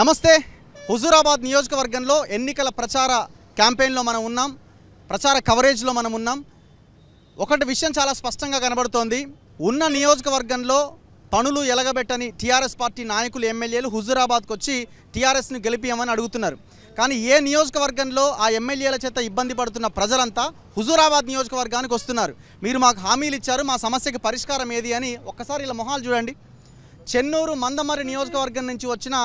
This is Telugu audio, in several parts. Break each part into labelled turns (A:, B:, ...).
A: నమస్తే హుజూరాబాద్ నియోజకవర్గంలో ఎన్నికల ప్రచార క్యాంపెయిన్లో మనం ఉన్నాం ప్రచార కవరేజ్లో మనం ఉన్నాం ఒకటి విషయం చాలా స్పష్టంగా కనబడుతోంది ఉన్న నియోజకవర్గంలో పనులు ఎలగబెట్టని టీఆర్ఎస్ పార్టీ నాయకులు ఎమ్మెల్యేలు హుజూరాబాద్కు వచ్చి టీఆర్ఎస్ను గెలిపియమని అడుగుతున్నారు కానీ ఏ నియోజకవర్గంలో ఆ ఎమ్మెల్యేల చేత ఇబ్బంది పడుతున్న ప్రజలంతా హుజూరాబాద్ నియోజకవర్గానికి వస్తున్నారు మీరు మాకు హామీలు ఇచ్చారు మా సమస్యకి పరిష్కారం ఏది అని ఒక్కసారి ఇలా మొహాలు చూడండి చెన్నూరు మందమరి నియోజకవర్గం నుంచి వచ్చిన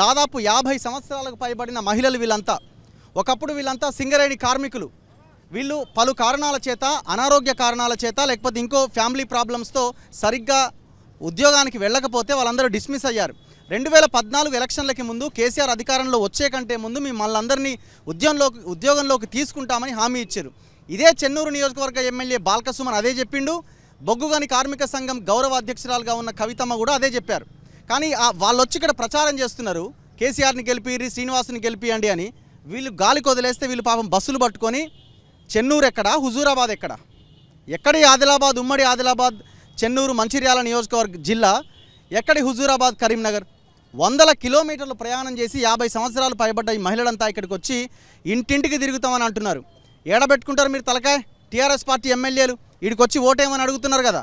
A: దాదాపు యాభై సంవత్సరాలకు పైబడిన మహిళలు వీళ్ళంతా ఒకప్పుడు వీళ్ళంతా సింగరేణి కార్మికులు వీళ్ళు పలు కారణాల చేత అనారోగ్య కారణాల చేత లేకపోతే ఇంకో ఫ్యామిలీ ప్రాబ్లమ్స్తో సరిగ్గా ఉద్యోగానికి వెళ్ళకపోతే వాళ్ళందరూ డిస్మిస్ అయ్యారు రెండు వేల పద్నాలుగు ఎలక్షన్లకి ముందు కేసీఆర్ అధికారంలో వచ్చే కంటే ముందు మిమ్మల్ని అందరినీ ఉద్యోగంలోకి ఉద్యోగంలోకి తీసుకుంటామని హామీ ఇచ్చారు ఇదే చెన్నూరు నియోజకవర్గ ఎమ్మెల్యే బాలకసుమన్ అదే చెప్పిండు బొగ్గుగాని కార్మిక సంఘం గౌరవ అధ్యక్షురాలుగా ఉన్న కవితమ్మ కూడా అదే చెప్పారు కానీ వాళ్ళు వచ్చి ఇక్కడ ప్రచారం చేస్తున్నారు కేసీఆర్ని గెలిపిర్రి శ్రీనివాసుని గెలిపియండి అని వీళ్ళు గాలి కొదిలేస్తే వీళ్ళు పాపం బస్సులు పట్టుకొని చెన్నూరు ఎక్కడ హుజూరాబాద్ ఎక్కడ ఎక్కడి ఆదిలాబాద్ ఉమ్మడి ఆదిలాబాద్ చెన్నూరు మంచిర్యాల నియోజకవర్గ జిల్లా ఎక్కడి హుజూరాబాద్ కరీంనగర్ వందల కిలోమీటర్లు ప్రయాణం చేసి యాభై సంవత్సరాలు పైబడ్డ ఈ మహిళలంతా ఇక్కడికి వచ్చి ఇంటింటికి తిరుగుతామని అంటున్నారు ఏడబెట్టుకుంటారు మీరు తలకాయ టీఆర్ఎస్ పార్టీ ఎమ్మెల్యేలు వీడికి వచ్చి ఓటేయమని అడుగుతున్నారు కదా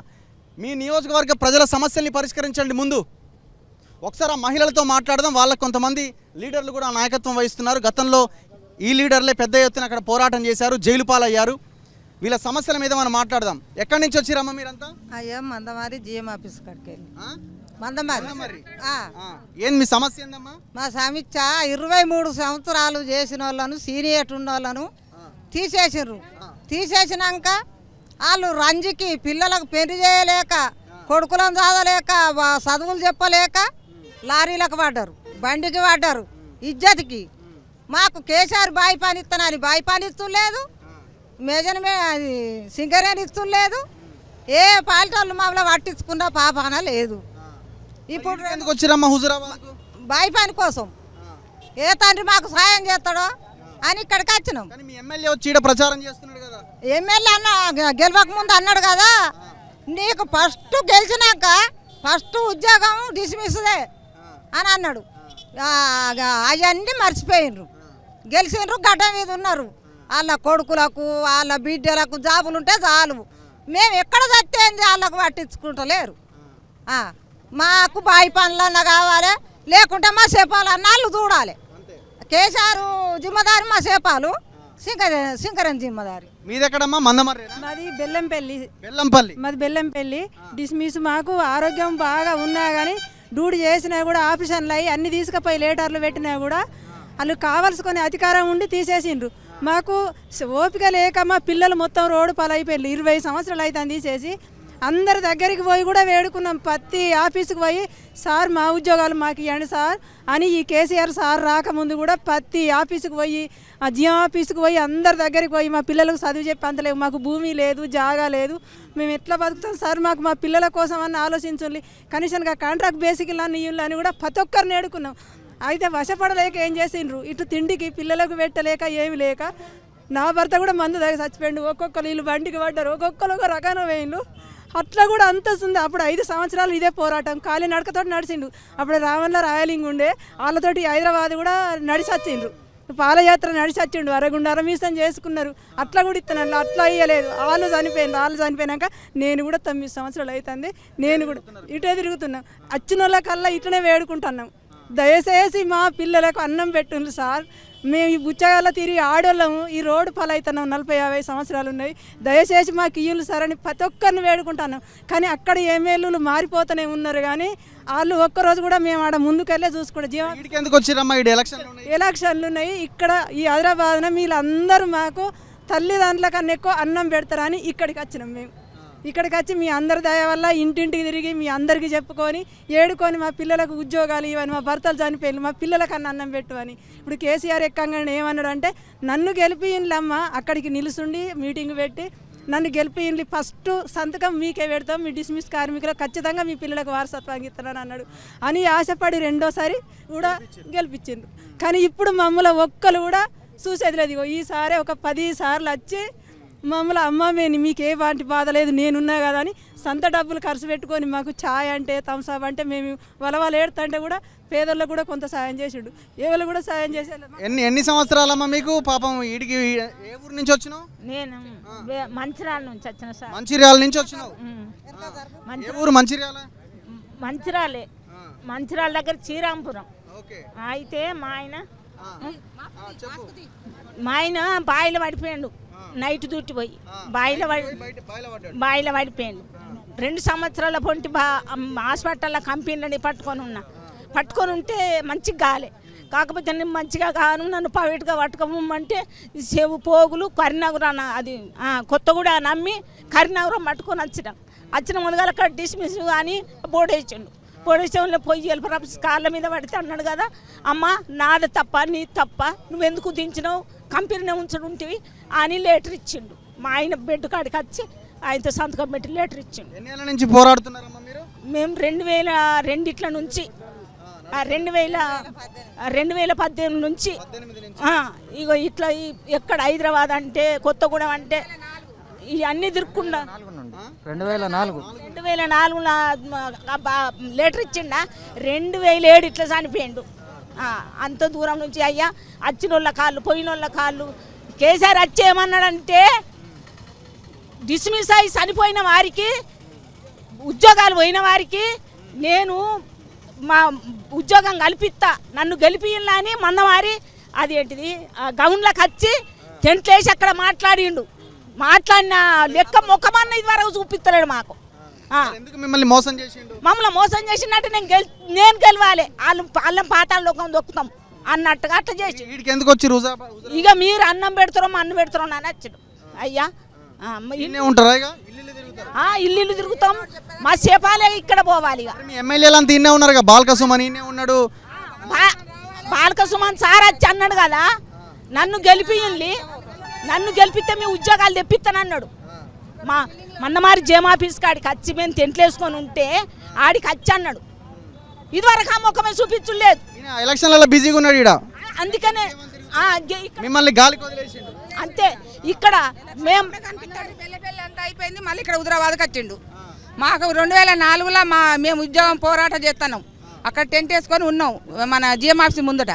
A: మీ నియోజకవర్గ ప్రజల సమస్యల్ని పరిష్కరించండి ముందు ఒకసారి ఆ మహిళలతో మాట్లాడదాం వాళ్ళకు కొంతమంది లీడర్లు కూడా నాయకత్వం వహిస్తున్నారు గతంలో ఈ లీడర్లే పెద్ద ఎత్తున అక్కడ పోరాటం చేశారు జైలు పాలయ్యారు వీళ్ళ సమస్యల మీద మనం మాట్లాడదాం ఎక్కడి నుంచి వచ్చిరమ్మ
B: మీరంతా అయ్యా మందమారి జిఎం ఆఫీస్ కడికెళ్ళి మందమారి ఏం మీ సమస్య మా సమీక్ష ఇరవై మూడు సంవత్సరాలు చేసిన వాళ్ళను సీనియర్ ఉన్న వాళ్ళను తీసేసిర్రు తీసేసినాక వాళ్ళు రంజికి పిల్లలకు పెళ్లి చేయలేక కొడుకులను చదవలేక చదువులు చెప్పలేక లారీలకు పడ్డారు బండికి పడ్డారు ఇజ్జతికి మాకు కేసీఆర్ బాయి పనిస్తున్నాను ఇస్తానని బాయి పనిస్తులేదు మేజన్ మే అది సింగరేని ఇస్తుండలేదు ఏ పాలిటోళ్ళు మామూలు పట్టించుకున్న పాపన లేదు ఇప్పుడు ఎందుకు వచ్చిరమ్మా హుజురాబాద్ బాయి పని కోసం ఏ తండ్రి మాకు సహాయం చేస్తాడో అని ఇక్కడికి వచ్చినాం ఎమ్మెల్యే వచ్చి ప్రచారం చేస్తున్నాడు కదా ఎమ్మెల్యే అన్న గెలవక ముందు అన్నాడు కదా నీకు ఫస్ట్ గెలిచినాక ఫస్ట్ ఉద్యోగం డిస్మిస్దే అని అన్నాడు అవన్నీ మర్చిపోయినరు గెలిచినరు గడ్డ మీద ఉన్నారు వాళ్ళ కొడుకులకు వాళ్ళ బిడ్డలకు జాబులు ఉంటే చాలు మేము ఎక్కడ చచ్చేది వాళ్ళకు పట్టించుకుంటలేరు మాకు బాయి పనులన్నా కావాలి లేకుంటే మా చేపాలన్న వాళ్ళు చూడాలి కేసారు జిమ్మదారి మా చేపాలు సింకర సింకరం జిమ్మదారి మీదెక్కడమ్మా మందమర్రి
C: మాది బెల్లంపల్లి బెల్లంపల్లి మాది బెల్లంపల్లి డిస్మిస్ మాకు ఆరోగ్యం బాగా ఉన్నా కానీ డ్యూటీ చేసినా కూడా ఆపరేషన్లు అయ్యి అన్ని తీసుకుపోయి లేటర్లు పెట్టినా కూడా వాళ్ళు కావలసుకొని అధికారం ఉండి తీసేసిండ్రు మాకు ఓపిక లేక మా పిల్లలు మొత్తం రోడ్డు పాలైపోయి ఇరవై సంవత్సరాలు అయితే తీసేసి అందరి దగ్గరికి పోయి కూడా వేడుకున్నాం ప్రతి ఆఫీసుకు పోయి సార్ మా ఉద్యోగాలు మాకు ఇవ్వండి సార్ అని ఈ కేసీఆర్ సార్ రాకముందు కూడా ప్రతి ఆఫీసుకు పోయి ఆ జియో ఆఫీసుకు పోయి అందరి దగ్గరికి పోయి మా పిల్లలకు చదువు చెప్పి అంతలేవు మాకు భూమి లేదు జాగా లేదు మేము ఎట్లా బతుకుతాం సార్ మాకు మా పిల్లల కోసం అని ఆలోచించండి కనీసంగా కాంట్రాక్ట్ బేసిక్లా నీళ్ళు అని కూడా ప్రతి ఒక్కరిని వేడుకున్నాం అయితే వశపడలేక ఏం చేసిండ్రు ఇటు తిండికి పిల్లలకు పెట్టలేక ఏమి లేక నా భర్త కూడా మందు దగ్గర చచ్చిపోయిండు ఒక్కొక్కరు వీళ్ళు బండికి పడ్డారు ఒక్కొక్కరు ఒక రకాన వేయిండు అట్లా కూడా అంత వస్తుంది అప్పుడు ఐదు సంవత్సరాలు ఇదే పోరాటం ఖాళీ నడకతో నడిచిండు అప్పుడు రావణ్ల రాయలింగ్ ఉండే వాళ్ళతోటి హైదరాబాద్ కూడా నడిచొచ్చిండ్రు పాలయాత్ర నడిచి వచ్చిండు అరగుండ అరమీసం చేసుకున్నారు అట్లా కూడా ఇస్తున్నాను అట్లా అయ్యలేదు వాళ్ళు చనిపోయింది వాళ్ళు చనిపోయినాక నేను కూడా తొమ్మిది సంవత్సరాలు అవుతుంది నేను కూడా ఇటే తిరుగుతున్నాం వచ్చిన వాళ్ళకల్లా ఇట్లనే వేడుకుంటున్నాం దయచేసి మా పిల్లలకు అన్నం పెట్టుండ్రు సార్ మేము ఈ బుచ్చగాళ్ళ తిరిగి ఆడోళ్ళము ఈ రోడ్డు పాలవుతున్నాం నలభై యాభై సంవత్సరాలు ఉన్నాయి దయచేసి మాకు ఇయ్యులు సరని ప్రతి ఒక్కరిని వేడుకుంటాను కానీ అక్కడ ఏమేళ్ళు మారిపోతూనే ఉన్నారు కానీ వాళ్ళు ఒక్కరోజు కూడా మేము ఆడ ముందుకెళ్ళే చూసుకోండి జీవనం ఎలక్షన్లు ఉన్నాయి ఇక్కడ ఈ హైదరాబాద్న వీళ్ళందరూ మాకు తల్లిదండ్రుల కన్నా ఎక్కువ అన్నం పెడతారని ఇక్కడికి వచ్చినాం మేము ఇక్కడికి వచ్చి మీ అందరి దయ వల్ల ఇంటింటికి తిరిగి మీ అందరికీ చెప్పుకొని ఏడుకొని మా పిల్లలకు ఉద్యోగాలు ఇవ్వని మా భర్తలు చనిపోయి మా పిల్లలకన్నా అన్నం పెట్టు అని ఇప్పుడు కేసీఆర్ ఎక్కంగానే ఏమన్నాడు అంటే నన్ను గెలిపియన్లమ్మ అక్కడికి నిలుచుండి మీటింగ్ పెట్టి నన్ను గెలిపియండి ఫస్ట్ సంతకం మీకే పెడతాం మీ డిస్మిస్ కార్మికులు ఖచ్చితంగా మీ పిల్లలకు వారసత్వానికి ఇస్తున్నాను అన్నాడు అని ఆశపడి రెండోసారి కూడా గెలిపించిండు కానీ ఇప్పుడు మమ్మల్ని ఒక్కరు కూడా చూసేది లేదు ఈసారి ఒక పది సార్లు వచ్చి మమ్మల్ని అమ్మ మీకు ఏ వాంటి బాధ లేదు నేనున్నా కదా అని సంత డబ్బులు ఖర్చు పెట్టుకొని మాకు ఛాయ్ అంటే తమసాబ్ అంటే మేము వాళ్ళ ఏడుతుంటే కూడా పేదల్లో కూడా కొంత సాయం చేసిండు ఎవరు కూడా సాయం చేసేది
A: ఎన్ని ఎన్ని సంవత్సరాలమ్మా మీకు పాపం వీడికి ఏ ఊరు నుంచి వచ్చినావు
C: నేను మంచిర్యాల
D: నుంచి వచ్చిన సార్ మంచిర్యాల నుంచి వచ్చినావు ఊరు మంచిర్యాల మంచిర్యాలే మంచిర్యాల దగ్గర చీరాంపురం అయితే మా ఆయన మా ఆయన బాయిలు పడిపోయాడు నైట్ దూటిపోయి బాయిల బాయిల పడిపోయింది రెండు సంవత్సరాల పొంటి బా హాస్పిటల్లో కంపెనీలని పట్టుకొని ఉన్నా పట్టుకొని ఉంటే మంచిగా కాలే కాకపోతే నేను మంచిగా కాను నన్ను ప్రైవేట్గా పట్టుకోమంటే చెవు పోగులు కరీనగరం అది కొత్త కూడా నమ్మి కరీంనగరం పట్టుకొని వచ్చిన వచ్చిన ముందుగా అక్కడ డిస్మిస్ అని బోర్డేసిండు బోర్డేసంలో పొయ్యి ఎల్పరాపు కాళ్ళ మీద పడితే అన్నాడు కదా అమ్మ నాది తప్ప నీ తప్ప నువ్వెందుకు దించినావు కంపెనీనే ఉంటివి అని లెటర్ ఇచ్చిండు మా ఆయన బెడ్ కాడికి వచ్చి ఆయనతో సంతకం పెట్టి లెటర్ ఇచ్చిండు నుంచి పోరాడుతున్నారు మేము రెండు వేల రెండిట్ల నుంచి రెండు వేల రెండు వేల పద్దెనిమిది నుంచి ఇగో ఇట్లా ఎక్కడ హైదరాబాద్ అంటే కొత్తగూడెం అంటే ఇవన్నీ తిరుక్కుండా
B: రెండు వేల నాలుగు
D: రెండు వేల నాలుగు లెటర్ ఇచ్చిండా రెండు వేల ఏడు ఇట్లా చనిపోయిండు అంత దూరం నుంచి అయ్యా వచ్చిన వాళ్ళ కాళ్ళు పోయిన వాళ్ళ కాళ్ళు కేసీఆర్ వచ్చి ఏమన్నాడంటే డిస్మిస్ అయి చనిపోయిన వారికి ఉద్యోగాలు పోయిన వారికి నేను మా ఉద్యోగం కల్పిస్తా నన్ను గెలిపియలా అని మందమారి అది ఏంటిది గౌన్లకు వచ్చి టెంట్లేసి అక్కడ మాట్లాడిండు మాట్లాడిన లెక్క ముఖమన్న ఇది వరకు చూపిస్తలేడు మాకు మిమ్మల్ని మోసం చేసి మమ్మల్ని మోసం చేసినట్టు నేను గెలి నేను గెలవాలి వాళ్ళ వాళ్ళ పాతాల లోకం దొక్కుతాం అన్నట్టుగా అట్లా చేసి ఎందుకు వచ్చి రోజా ఇక మీరు అన్నం పెడతారో అన్నం పెడతారో అని వచ్చాడు అయ్యా ఉంటారా ఇల్లు ఇల్లు తిరుగుతాం మా సేపాలే ఇక్కడ పోవాలి ఇక
A: ఉన్నారు బాలకసుమ్
D: ఉన్నాడు బాలకసుమన్ సార్ వచ్చి అన్నాడు కదా నన్ను గెలిపియండి నన్ను గెలిపితే మీ ఉద్యోగాలు తెప్పిస్తాను అన్నాడు మా మన్నమారి జేమాఫీస్ కాడికి వచ్చి మేము తెంట్లేసుకొని ఉంటే ఆడికి వచ్చి అన్నాడు ఇదివరకు ఆ ముఖమే చూపించలేదు
A: ఎలక్షన్లలో బిజీగా ఉన్నాడు ఇక్కడ
D: అందుకనే మిమ్మల్ని గాలి అంతే ఇక్కడ మేము అయిపోయింది మళ్ళీ ఇక్కడ హుదరాబాద్కి వచ్చిండు మాకు రెండు వేల నాలుగులో మా మేము ఉద్యోగం పోరాటం చేస్తున్నాం అక్కడ టెంట్ వేసుకొని ఉన్నాం మన జిఎం ఆఫీస్ ముందట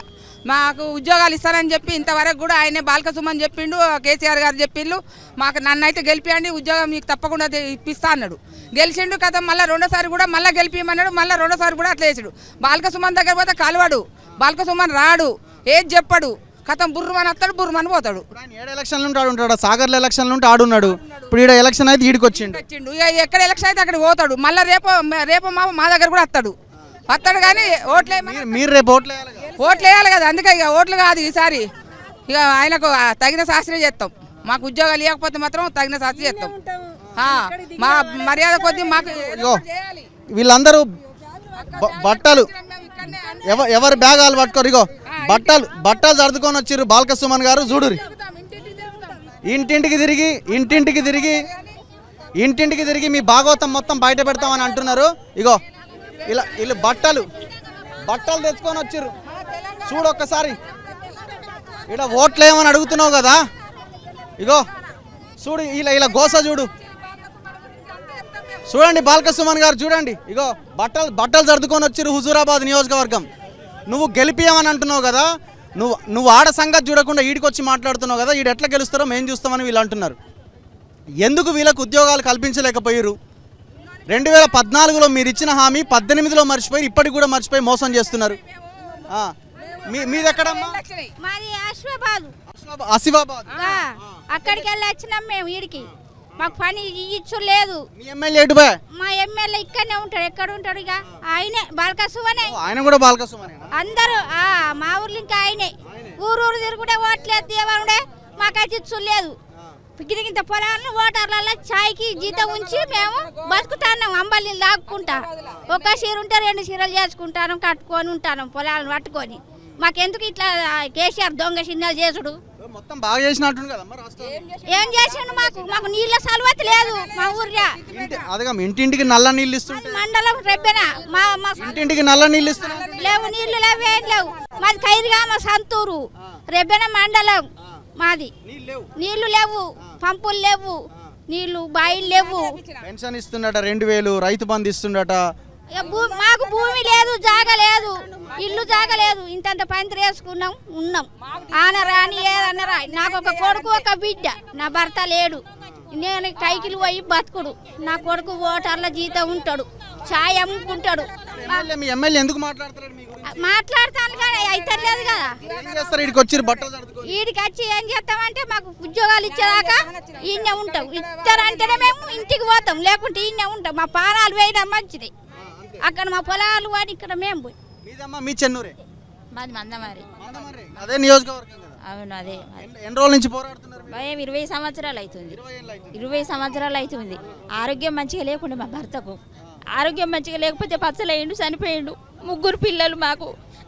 D: మాకు ఉద్యోగాలు ఇస్తానని చెప్పి ఇంతవరకు కూడా ఆయనే సుమన్ చెప్పిండు కేసీఆర్ గారు చెప్పిండు మాకు నన్నైతే గెలిపియండి ఉద్యోగం మీకు తప్పకుండా ఇప్పిస్తా అన్నాడు గెలిచిండు కథ మళ్ళీ రెండోసారి కూడా మళ్ళీ గెలిపియమన్నాడు మళ్ళీ రెండోసారి కూడా అట్లా వేసాడు సుమన్ దగ్గర పోతే కలవాడు సుమన్ రాడు ఏది చెప్పాడు కథం బుర్రమని అత్తాడు బుర్రమని పోతాడు ఏడు ఎలక్షన్లు
A: ఉంటాడు ఉంటాడు సాగర్ల ఎలక్షన్లు ఆడున్నాడు ఇప్పుడు ఈడ ఎలక్షన్ అయితే ఈడికి వచ్చిండు వచ్చిండు
D: ఎక్కడ ఎలక్షన్ అయితే అక్కడ పోతాడు మళ్ళీ రేపు రేపు మా దగ్గర కూడా వస్తాడు వస్తాడు కానీ ఓట్లు మీరు రేపు ఓట్లు ఓట్లు వేయాలి కదా అందుకే ఇక ఓట్లు కాదు ఈసారి ఇక ఆయనకు తగిన శాస్త్రం చేస్తాం మాకు ఉద్యోగాలు ఇవ్వకపోతే మాత్రం తగిన శాస్త్రం చేస్తాం మా మర్యాద కొద్ది మాకు వీళ్ళందరూ
A: బట్టలు ఎవరు బ్యాగాలు పట్టుకోరు ఇగో బట్టలు బట్టలు సర్దుకొని వచ్చారు బాల్క గారు చూడురి ఇంటింటికి తిరిగి ఇంటింటికి తిరిగి ఇంటింటికి తిరిగి మీ భాగవతం మొత్తం బయట పెడతామని అంటున్నారు ఇగో ఇలా వీళ్ళు బట్టలు బట్టలు తెచ్చుకొని వచ్చారు చూడు ఒక్కసారి ఇక్కడ ఓట్లేమని అడుగుతున్నావు కదా ఇగో చూడు ఇలా ఇలా గోస చూడు చూడండి బాలకసుమన్ గారు చూడండి ఇగో బట్టలు బట్టలు సర్దుకొని వచ్చారు హుజూరాబాద్ నియోజకవర్గం నువ్వు గెలిపియమని అంటున్నావు కదా నువ్వు నువ్వు ఆడ సంగతి చూడకుండా ఈడికొచ్చి మాట్లాడుతున్నావు కదా ఈడు ఎట్లా గెలుస్తారో మేము చూస్తామని వీళ్ళు అంటున్నారు ఎందుకు వీళ్ళకు ఉద్యోగాలు కల్పించలేకపోయారు రెండు వేల పద్నాలుగులో మీరు ఇచ్చిన హామీ పద్దెనిమిదిలో మర్చిపోయి ఇప్పటికి కూడా మర్చిపోయి మోసం చేస్తున్నారు మీది ఎక్కడమ్మా
E: ఆసిఫాబాద్ అక్కడికి వెళ్ళి వచ్చినాం వీడికి మాకు పని ఇచ్చు లేదు మా ఎమ్మెల్యే ఇక్కడనే ఉంటాడు ఎక్కడ ఉంటాడు ఇక ఆయనే బాలకసువనే ఆయన
A: కూడా బాలకసువనే
E: అందరూ మా ఊర్లో ఇంకా ఆయనే ఊరూరు తిరుగుడే ఓట్లేదు దేవరుడే మాకైతే ఇచ్చు లేదు గిరి పొలాలను ఓటర్లలో చాయ్కి జీతం ఉంచి మేము బతుకుతాన్నాం అంబలిని లాక్కుంటా ఒక చీర ఉంటే రెండు చీరలు చేసుకుంటాను కట్టుకొని ఉంటాను పొలాలను పట్టుకొని మాకెందుకు ఇట్లా కేసీఆర్ దొంగ చిన్నలు చేసుడు మొత్తం బాగా చేసినట్టు ఏం చేసిండు మాకు మాకు నీళ్ళ సలవత లేదు మా ఊరిగా
A: ఇంటింటికి నల్ల నీళ్ళు ఇస్తుంది
E: మండలం రెబ్బెనా మా ఇంటింటికి నల్ల నీళ్ళు ఇస్తున్నా లేవు నీళ్లు లేవు ఏం లేవు మాది ఖైరుగా మా సంతూరు రెబ్బెన మండలం మాది నీళ్లు లేవు పంపులు లేవు నీళ్లు బాయిలు లేవు
A: పెన్షన్ ఇస్తుండట రెండు వేలు రైతు బంధు ఇస్తుండట
E: మాకు భూమి లేదు జాగ లేదు ఇల్లు జాగ లేదు ఇంతంత పందిరి వేసుకున్నాం ఉన్నాం ఆన రాని ఏదన్న నాకు ఒక కొడుకు ఒక బిడ్డ నా భర్త లేడు నేను కైకిలు పోయి బతుకుడు నా కొడుకు ఓటర్ల జీతం ఉంటాడు ఛాయ్ అమ్ముకుంటాడు మాట్లాడతాను కదా అయితే లేదు కదా వీడికి వచ్చి ఏం చేస్తామంటే మాకు ఉద్యోగాలు ఇచ్చేదాకా ఈయన ఉంటాం ఇచ్చారంటేనే మేము ఇంటికి పోతాం లేకుంటే ఈయన ఉంటాం మా పానాలు వేయడం మంచిది అక్కడ మా పొలాలు వాడి ఇక్కడ మేము పోయి మీ చెన్నూరే
F: మాది మందమారి అదే నియోజకవర్గం అవును అదే ఎన్ని రోజుల నుంచి భయం ఇరవై సంవత్సరాలు అవుతుంది ఇరవై సంవత్సరాలు అవుతుంది ఆరోగ్యం మంచిగా లేకుండా మా భర్తకు ఆరోగ్యం మంచిగా లేకపోతే పచ్చలయ్యిండు చనిపోయిండు ముగ్గురు పిల్లలు మాకు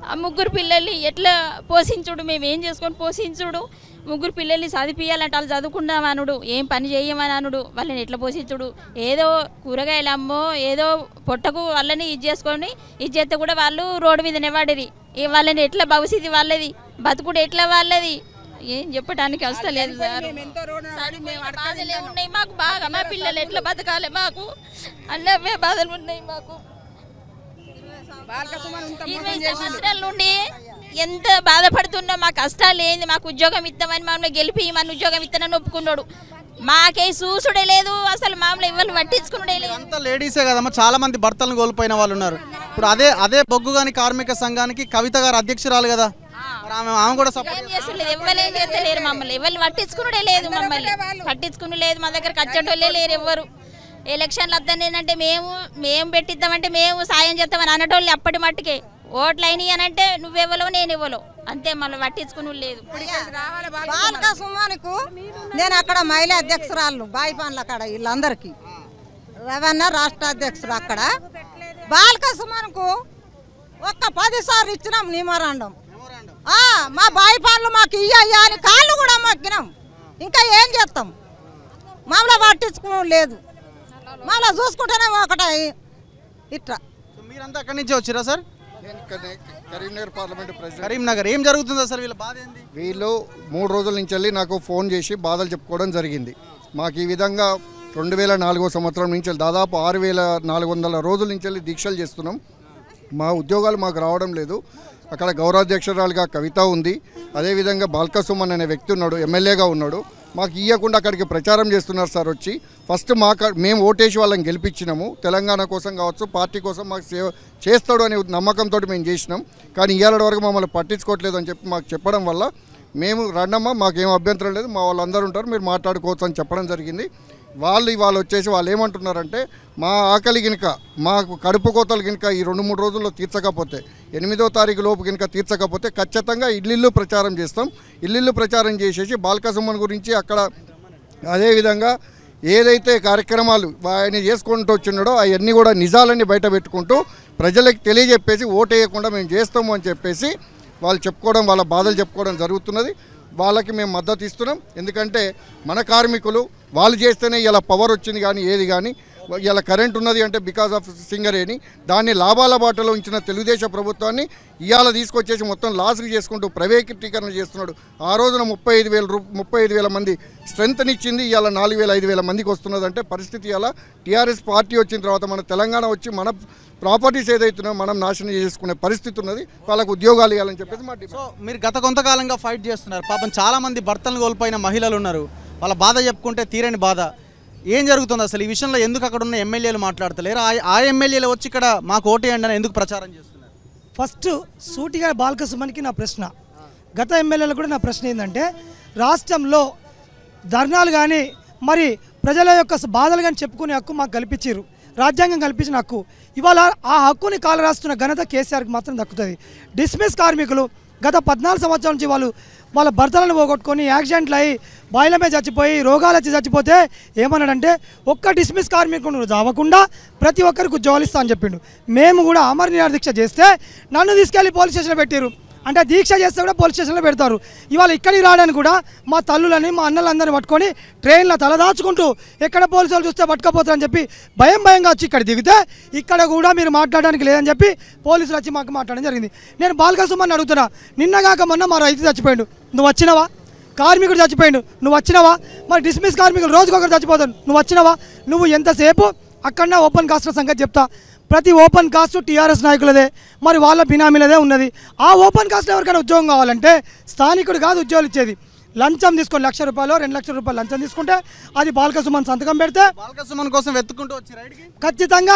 F: ఆ ముగ్గురు పిల్లల్ని ఎట్లా పోషించుడు మేము ఏం చేసుకొని పోషించుడు ముగ్గురు పిల్లల్ని చదివియాలంటే వాళ్ళు అనుడు ఏం పని చేయమని అనుడు వాళ్ళని ఎట్లా పోషించుడు ఏదో కూరగాయలు అమ్మో ఏదో పొట్టకు వాళ్ళని ఇది చేసుకొని ఇది చేస్తే కూడా వాళ్ళు రోడ్డు మీద నివాడేది వాళ్ళని ఎట్లా భవిష్యత్తు వాళ్ళది బతుకుడు ఎట్లా వాళ్ళది ఏం చెప్పడానికి అసలేదు సార్ బాధలే ఉన్నాయి మాకు బాగా మా పిల్లలు ఎట్లా బతకాలి మాకు అన్నవే బాధలు ఉన్నాయి మాకు
D: ఇరవై సంవత్సరాల
F: నుండి ఎంత బాధపడుతున్నా మా కష్టాలు ఏంది మాకు ఉద్యోగం ఇద్దామని మమ్మల్ని గెలిపి మన ఉద్యోగం ఇస్తానని ఒప్పుకున్నాడు మాకే చూసుడే లేదు అసలు మామూలు ఎవరు పట్టించుకునే లేదు అంతా
A: లేడీసే కదమ్మా చాలా మంది భర్తలను కోల్పోయిన వాళ్ళు ఉన్నారు ఇప్పుడు అదే అదే బొగ్గు గాని కార్మిక సంఘానికి కవిత గారు అధ్యక్షురాలు కదా
F: ఆమె ఆమె కూడా సపోర్ట్ చేస్తలేదు ఎవరేం చేస్తలేరు మమ్మల్ని ఎవరు పట్టించుకునే లేదు మమ్మల్ని పట్టించుకుని లేదు మా దగ్గర కచ్చటోళ్ళే లేరు ఎవ్వరు ఎలక్షన్లు అద్దని ఏంటంటే మేము మేము పెట్టిద్దామంటే మేము సాయం చేస్తామని అనటోళ్ళు అప్పటి మట్టుకే ఓట్లు అయినాయి అని అంటే నువ్వెవ్వలో నేను ఇవ్వలో అంతే మళ్ళీ పట్టించుకుని లేదు నేను అక్కడ మహిళా అధ్యక్షురాలు పనులు అక్కడ
B: వీళ్ళందరికీ రవన్న రాష్ట్ర అధ్యక్షుడు అక్కడ బాలక సుమానుకు ఒక్క సార్లు ఇచ్చినాం నిమరాండం మా బాయి పనులు మాకు ఇయ్యయ్యా అని కాళ్ళు కూడా మొక్కినాం ఇంకా ఏం చేస్తాం మామూలు పట్టించుకుని లేదు మామూలు చూసుకుంటేనే ఒకటే ఇట్లా మీరంతా అక్కడి
G: నుంచి వచ్చిరా సార్ కరీంనగర్ పార్లమెంట్ కరీంనగర్ ఏం జరుగుతుంది సార్ వీళ్ళ బాధ వీళ్ళు మూడు రోజుల నుంచి వెళ్ళి నాకు ఫోన్ చేసి బాధలు చెప్పుకోవడం జరిగింది మాకు ఈ విధంగా రెండు వేల నాలుగో సంవత్సరం నుంచి దాదాపు ఆరు వేల నాలుగు వందల రోజుల నుంచి వెళ్ళి దీక్షలు చేస్తున్నాం మా ఉద్యోగాలు మాకు రావడం లేదు అక్కడ గౌరవాధ్యక్షురాలుగా కవిత ఉంది అదేవిధంగా బాల్కసుమన్ అనే వ్యక్తి ఉన్నాడు ఎమ్మెల్యేగా ఉన్నాడు మాకు ఇవ్వకుండా అక్కడికి ప్రచారం చేస్తున్నారు సార్ వచ్చి ఫస్ట్ మాకు మేము ఓటేసి వాళ్ళని గెలిపించినాము తెలంగాణ కోసం కావచ్చు పార్టీ కోసం మాకు సేవ చేస్తాడు అనే నమ్మకంతో మేము చేసినాం కానీ ఇవాళ వరకు మమ్మల్ని పట్టించుకోవట్లేదు అని చెప్పి మాకు చెప్పడం వల్ల మేము రండమ్మా మాకేం అభ్యంతరం లేదు మా వాళ్ళందరూ ఉంటారు మీరు మాట్లాడుకోవచ్చు అని చెప్పడం జరిగింది వాళ్ళు ఇవాళ వచ్చేసి వాళ్ళు ఏమంటున్నారంటే మా ఆకలి గినుక మాకు కడుపు కోతలు గినుక ఈ రెండు మూడు రోజుల్లో తీర్చకపోతే ఎనిమిదో తారీఖు లోపు గినక తీర్చకపోతే ఖచ్చితంగా ఇల్లు ప్రచారం చేస్తాం ఇల్లు ప్రచారం చేసేసి బాల్కసుమన్ గురించి అక్కడ అదేవిధంగా ఏదైతే కార్యక్రమాలు ఆయన చేసుకుంటూ వచ్చినాడో అవన్నీ కూడా నిజాలన్నీ బయట పెట్టుకుంటూ ప్రజలకు తెలియజెప్పేసి ఓటేయకుండా మేము చేస్తాము అని చెప్పేసి వాళ్ళు చెప్పుకోవడం వాళ్ళ బాధలు చెప్పుకోవడం జరుగుతున్నది వాళ్ళకి మేము మద్దతు ఇస్తున్నాం ఎందుకంటే మన కార్మికులు వాళ్ళు చేస్తేనే ఇలా పవర్ వచ్చింది కానీ ఏది కానీ ఇలా కరెంట్ ఉన్నది అంటే బికాస్ ఆఫ్ సింగరేణి దాన్ని లాభాల బాటలో ఉంచిన తెలుగుదేశం ప్రభుత్వాన్ని ఇవాళ తీసుకొచ్చేసి మొత్తం లాస్కి చేసుకుంటూ ప్రైవేటీకరణ చేస్తున్నాడు ఆ రోజున ముప్పై ఐదు వేల ముప్పై ఐదు వేల మంది స్ట్రెంత్నిచ్చింది ఇవాళ నాలుగు వేల ఐదు వేల మందికి వస్తున్నదంటే పరిస్థితి ఇలా టీఆర్ఎస్ పార్టీ వచ్చిన తర్వాత మన తెలంగాణ వచ్చి మన ప్రాపర్టీస్ ఏదైతున్నా మనం నాశనం చేసుకునే పరిస్థితి ఉన్నది వాళ్ళకు ఉద్యోగాలు ఇవ్వాలని చెప్పేసి మా సో మీరు గత కొంతకాలంగా ఫైట్
A: చేస్తున్నారు పాపం చాలామంది భర్తలను కోల్పోయిన మహిళలు ఉన్నారు వాళ్ళ బాధ చెప్పుకుంటే తీరని బాధ ఏం జరుగుతుంది అసలు ఈ విషయంలో ఎందుకు అక్కడ ఉన్న ఎమ్మెల్యేలు మాట్లాడతలేరు ఆ ఎమ్మెల్యేలు వచ్చి ఇక్కడ మాకు ఓటేయండి అని ఎందుకు
H: ప్రచారం చేస్తున్నారు ఫస్ట్ సూటిగా బాలకృష్ణమణికి నా ప్రశ్న గత ఎమ్మెల్యేలు కూడా నా ప్రశ్న ఏంటంటే రాష్ట్రంలో ధర్నాలు కానీ మరి ప్రజల యొక్క బాధలు కానీ చెప్పుకునే హక్కు మాకు కల్పించారు రాజ్యాంగం కల్పించిన హక్కు ఇవాళ ఆ హక్కుని కాలరాస్తున్న ఘనత కేసీఆర్కి మాత్రం దక్కుతుంది డిస్మిస్ కార్మికులు గత పద్నాలుగు సంవత్సరాల నుంచి వాళ్ళు వాళ్ళ భర్తలను పోగొట్టుకొని యాక్సిడెంట్లు అయ్యి బాయిల మీద చచ్చిపోయి రోగాలు వచ్చి చచ్చిపోతే ఏమన్నాడంటే ఒక్క డిస్మిస్ కార్మికుడు చావకుండా ప్రతి ఒక్కరికి ఉద్యోగాలు ఇస్తా అని చెప్పిండు మేము కూడా అమర్ నిరాదీక్ష చేస్తే నన్ను తీసుకెళ్ళి పోలీస్ స్టేషన్లో పెట్టారు అంటే దీక్ష చేస్తే కూడా పోలీస్ స్టేషన్లో పెడతారు ఇవాళ ఇక్కడికి రావడానికి కూడా మా తల్లులని మా అన్నలందరినీ పట్టుకొని ట్రైన్లో తలదాచుకుంటూ ఎక్కడ పోలీసులు చూస్తే పట్టుకపోతారని చెప్పి భయం భయంగా వచ్చి ఇక్కడ దిగితే ఇక్కడ కూడా మీరు మాట్లాడడానికి లేదని చెప్పి పోలీసులు వచ్చి మాకు మాట్లాడడం జరిగింది నేను బాలకసుమని అడుగుతున్నా నిన్నగాక మొన్న మా రైతు చచ్చిపోయాడు నువ్వు వచ్చినవా కార్మికుడు చచ్చిపోయాడు నువ్వు వచ్చినవా మరి డిస్మిస్ కార్మికులు రోజుకొకరు చచ్చిపోతాను నువ్వు వచ్చినవా నువ్వు ఎంతసేపు అక్కడ ఓపెన్ కాస్టర్ సంగతి చెప్తా ప్రతి ఓపెన్ కాస్ట్ టీఆర్ఎస్ నాయకులదే మరి వాళ్ళ బినామీలదే ఉన్నది ఆ ఓపెన్ కాస్ట్ ఎవరికైనా ఉద్యోగం కావాలంటే స్థానికుడు కాదు ఉద్యోగాలు ఇచ్చేది లంచం తీసుకొని లక్ష రూపాయలు రెండు లక్షల రూపాయలు లంచం తీసుకుంటే అది బాలకసుమన్ సంతకం పెడితే బాలకసుమన్ కోసం వెతుకుంటూ వచ్చి ఖచ్చితంగా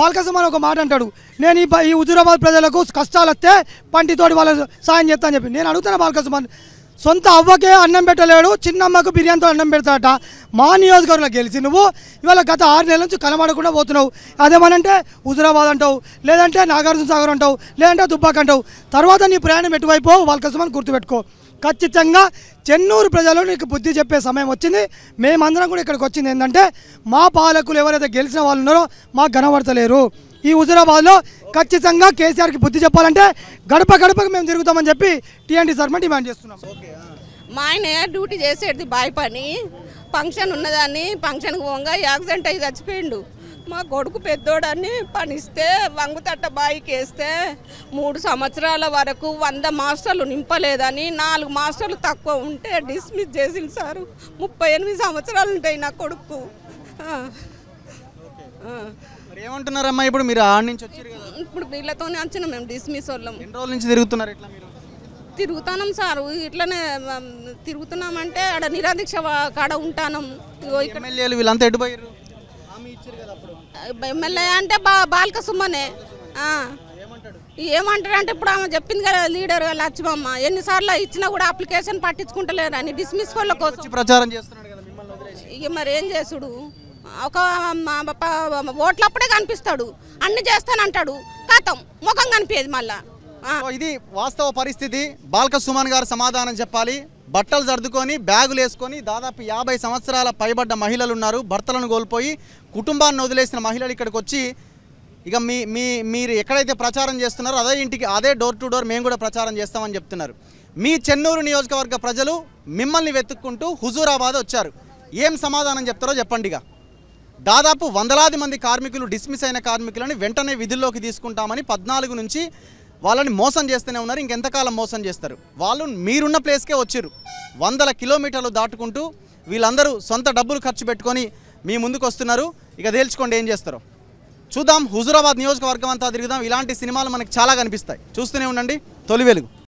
H: బాలకసుమన్ ఒక మాట అంటాడు నేను ఈ హుజురాబాద్ ప్రజలకు కష్టాలు వస్తే పంటితోటి వాళ్ళు సాయం చేస్తా అని చెప్పి నేను అడుగుతాను బాలకసుమన్ సొంత అవ్వకే అన్నం పెట్టలేడు చిన్నమ్మకు బిర్యానీతో అన్నం పెడతాడట మా నియోజకవర్గంలో గెలిచి నువ్వు ఇవాళ గత ఆరు నెలల నుంచి కనబడకుండా పోతున్నావు అదేమనంటే హుజురాబాద్ అంటావు లేదంటే నాగార్జున సాగర్ అంటావు లేదంటే దుబ్బాక్ అంటావు తర్వాత నీ ప్రయాణం ఎటువైపో వాళ్ళ కోసం గుర్తుపెట్టుకో ఖచ్చితంగా చెన్నూరు ప్రజలు నీకు బుద్ధి చెప్పే సమయం వచ్చింది మేమందరం కూడా ఇక్కడికి వచ్చింది ఏంటంటే మా పాలకులు ఎవరైతే గెలిచిన వాళ్ళు ఉన్నారో మాకు కనబడతలేరు ఈ హుజూరాబాద్లో ఖచ్చితంగా కేసీఆర్కి బుద్ధి చెప్పాలంటే గడప గడపకు మేము తిరుగుతామని చెప్పి టీఎన్టీ శర్మ డిమాండ్ చేస్తున్నాం
I: మా ఆయన డ్యూటీ చేసేది బాయ్ పని ఫంక్షన్ ఉన్నదాన్ని ఫంక్షన్కి పోగా యాక్సిడెంట్ అయ్యి చచ్చిపోయిండు మా కొడుకు పెద్దోడని పనిస్తే వంగుతట్ట బాయికి వేస్తే మూడు సంవత్సరాల వరకు వంద మాస్టర్లు నింపలేదని నాలుగు మాస్టర్లు తక్కువ ఉంటే డిస్మిస్ చేసింది సారు ముప్పై ఎనిమిది సంవత్సరాలు ఉంటాయి నా కొడుకు మరి ఏమంటున్నారమ్మా ఇప్పుడు మీరు ఆడ నుంచి వచ్చారు కదా ఇప్పుడు వీళ్ళతోనే వచ్చిన మేము డిస్మిస్ వాళ్ళం ఎన్ని రోజుల నుంచి తిరుగుతున్నారు ఇట్లా మీరు తిరుగుతానం సార్ ఇట్లనే తిరుగుతున్నామంటే ఆడ నిరాదీక్ష కాడ ఉంటానం ఇగో ఇక్కడ ఎమ్మెల్యేలు వీళ్ళంతా ఎటుపోయారు ఎమ్మెల్యే అంటే బా బాలిక సుమ్మనే ఏమంటారంటే ఇప్పుడు ఆమె చెప్పింది కదా లీడర్ లక్ష్మమ్మ ఎన్నిసార్లు ఇచ్చినా కూడా అప్లికేషన్ పట్టించుకుంటలేరు అని డిస్మిస్ వాళ్ళ కోసం ప్రచారం చేస్తున్నాడు ఇక మరి ఏం చేసుడు ఒక ఓట్లప్పుడే కనిపిస్తాడు అన్ని చేస్తానంటాడు కథం ముఖం కనిపించేది మళ్ళా
A: ఇది వాస్తవ పరిస్థితి బాల్క సుమన్ గారు సమాధానం చెప్పాలి బట్టలు సర్దుకొని బ్యాగులు వేసుకొని దాదాపు యాభై సంవత్సరాల పైబడ్డ మహిళలు ఉన్నారు భర్తలను కోల్పోయి కుటుంబాన్ని వదిలేసిన మహిళలు ఇక్కడికి వచ్చి ఇక మీ మీ మీరు ఎక్కడైతే ప్రచారం చేస్తున్నారో అదే ఇంటికి అదే డోర్ టు డోర్ మేము కూడా ప్రచారం చేస్తామని చెప్తున్నారు మీ చెన్నూరు నియోజకవర్గ ప్రజలు మిమ్మల్ని వెతుక్కుంటూ హుజూరాబాద్ వచ్చారు ఏం సమాధానం చెప్తారో చెప్పండిగా దాదాపు వందలాది మంది కార్మికులు డిస్మిస్ అయిన కార్మికులని వెంటనే విధుల్లోకి తీసుకుంటామని పద్నాలుగు నుంచి వాళ్ళని మోసం చేస్తూనే ఉన్నారు ఇంకెంతకాలం మోసం చేస్తారు వాళ్ళు మీరున్న ప్లేస్కే వచ్చారు వందల కిలోమీటర్లు దాటుకుంటూ వీళ్ళందరూ సొంత డబ్బులు ఖర్చు పెట్టుకొని మీ ముందుకు వస్తున్నారు ఇక తేల్చుకోండి ఏం చేస్తారో చూద్దాం హుజురాబాద్ నియోజకవర్గం అంతా తిరుగుదాం ఇలాంటి సినిమాలు మనకు చాలా కనిపిస్తాయి చూస్తూనే ఉండండి తొలి వెలుగు